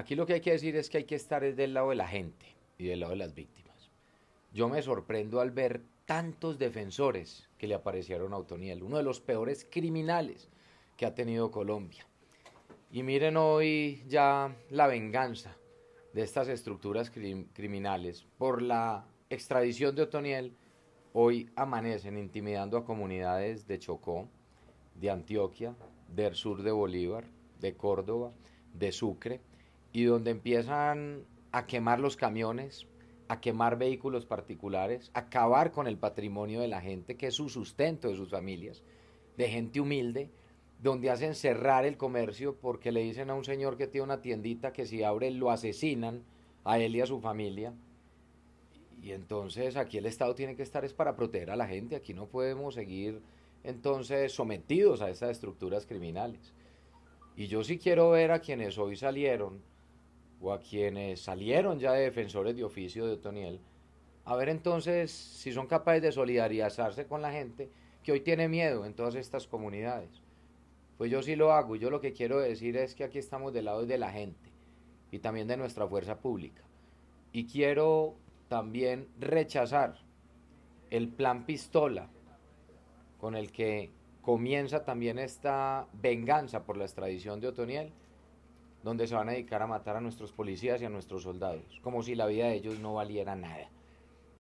Aquí lo que hay que decir es que hay que estar del lado de la gente y del lado de las víctimas. Yo me sorprendo al ver tantos defensores que le aparecieron a Otoniel, uno de los peores criminales que ha tenido Colombia. Y miren hoy ya la venganza de estas estructuras criminales por la extradición de Otoniel. Hoy amanecen intimidando a comunidades de Chocó, de Antioquia, del sur de Bolívar, de Córdoba, de Sucre y donde empiezan a quemar los camiones, a quemar vehículos particulares, a acabar con el patrimonio de la gente, que es su sustento de sus familias, de gente humilde, donde hacen cerrar el comercio porque le dicen a un señor que tiene una tiendita que si abre lo asesinan a él y a su familia. Y entonces aquí el Estado tiene que estar es para proteger a la gente, aquí no podemos seguir entonces sometidos a esas estructuras criminales. Y yo sí quiero ver a quienes hoy salieron o a quienes salieron ya de defensores de oficio de Otoniel, a ver entonces si son capaces de solidarizarse con la gente que hoy tiene miedo en todas estas comunidades. Pues yo sí lo hago, yo lo que quiero decir es que aquí estamos del lado de la gente y también de nuestra fuerza pública. Y quiero también rechazar el plan pistola con el que comienza también esta venganza por la extradición de Otoniel donde se van a dedicar a matar a nuestros policías y a nuestros soldados, como si la vida de ellos no valiera nada.